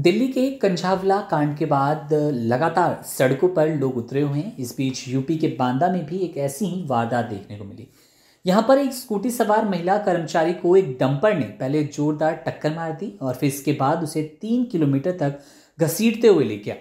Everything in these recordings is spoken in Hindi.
दिल्ली के कंझावला कांड के बाद लगातार सड़कों पर लोग उतरे हुए हैं इस बीच यूपी के बांदा में भी एक ऐसी ही वारदात देखने को मिली यहाँ पर एक स्कूटी सवार महिला कर्मचारी को एक डंपर ने पहले जोरदार टक्कर मार दी और फिर इसके बाद उसे तीन किलोमीटर तक घसीटते हुए ले गया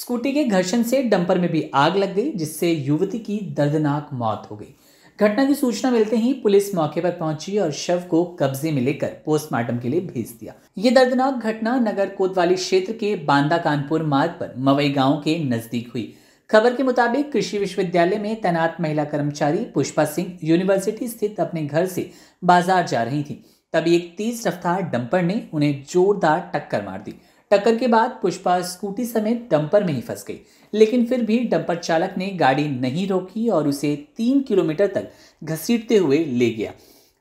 स्कूटी के घर्षण से डंपर में भी आग लग गई जिससे युवती की दर्दनाक मौत हो गई घटना की सूचना मिलते ही पुलिस मौके पर पहुंची और शव को कब्जे में लेकर पोस्टमार्टम के लिए भेज दिया ये दर्दनाक घटना नगर कोतवाली क्षेत्र के बांदा कानपुर मार्ग पर मवई गांव के नजदीक हुई खबर के मुताबिक कृषि विश्वविद्यालय में तैनात महिला कर्मचारी पुष्पा सिंह यूनिवर्सिटी स्थित अपने घर से बाजार जा रही थी तभी एक तेज रफ्तार डंपर ने उन्हें जोरदार टक्कर मार दी टक्कर के बाद पुष्पा स्कूटी समेत डंपर में ही फंस गई लेकिन फिर भी डंपर चालक ने गाड़ी नहीं रोकी और उसे तीन किलोमीटर तक घसीटते हुए ले गया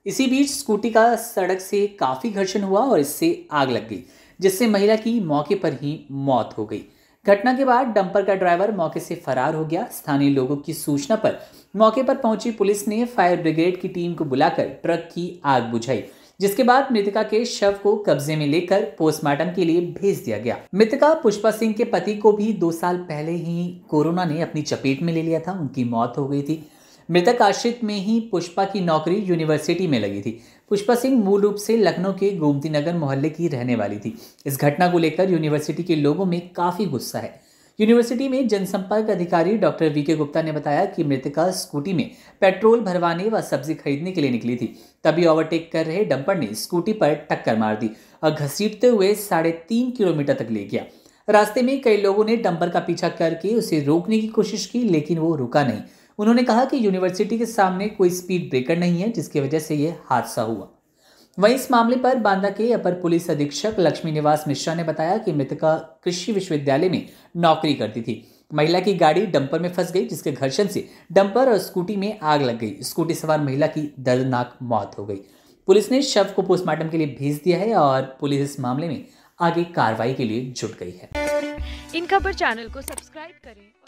इसी बीच स्कूटी का सड़क से काफ़ी घर्षण हुआ और इससे आग लग गई जिससे महिला की मौके पर ही मौत हो गई घटना के बाद डंपर का ड्राइवर मौके से फरार हो गया स्थानीय लोगों की सूचना पर मौके पर पहुंची पुलिस ने फायर ब्रिगेड की टीम को बुलाकर ट्रक की आग बुझाई जिसके बाद मृतका के शव को कब्जे में लेकर पोस्टमार्टम के लिए भेज दिया गया मृतका पुष्पा सिंह के पति को भी दो साल पहले ही कोरोना ने अपनी चपेट में ले लिया था उनकी मौत हो गई थी मृतक आश्रित में ही पुष्पा की नौकरी यूनिवर्सिटी में लगी थी पुष्पा सिंह मूल रूप से लखनऊ के गोमती नगर मोहल्ले की रहने वाली थी इस घटना को लेकर यूनिवर्सिटी के लोगों में काफ़ी गुस्सा है यूनिवर्सिटी में जनसंपर्क अधिकारी डॉक्टर वी के गुप्ता ने बताया कि मृतका स्कूटी में पेट्रोल भरवाने व सब्जी खरीदने के लिए निकली थी तभी ओवरटेक कर रहे डंपर ने स्कूटी पर टक्कर मार दी और घसीटते हुए साढ़े तीन किलोमीटर तक ले गया रास्ते में कई लोगों ने डंपर का पीछा करके उसे रोकने की कोशिश की लेकिन वो रुका नहीं उन्होंने कहा कि यूनिवर्सिटी के सामने कोई स्पीड ब्रेकर नहीं है जिसकी वजह से ये हादसा हुआ वहीं इस मामले पर बांदा के अपर पुलिस अधीक्षक लक्ष्मी निवास मिश्रा ने बताया कि मृतका कृषि विश्वविद्यालय में नौकरी करती थी महिला की गाड़ी डंपर में फंस गई जिसके घर्षण से डंपर और स्कूटी में आग लग गई स्कूटी सवार महिला की दर्दनाक मौत हो गई पुलिस ने शव को पोस्टमार्टम के लिए भेज दिया है और पुलिस इस मामले में आगे कार्रवाई के लिए जुट गई है इन खबर चैनल को सब्सक्राइब करें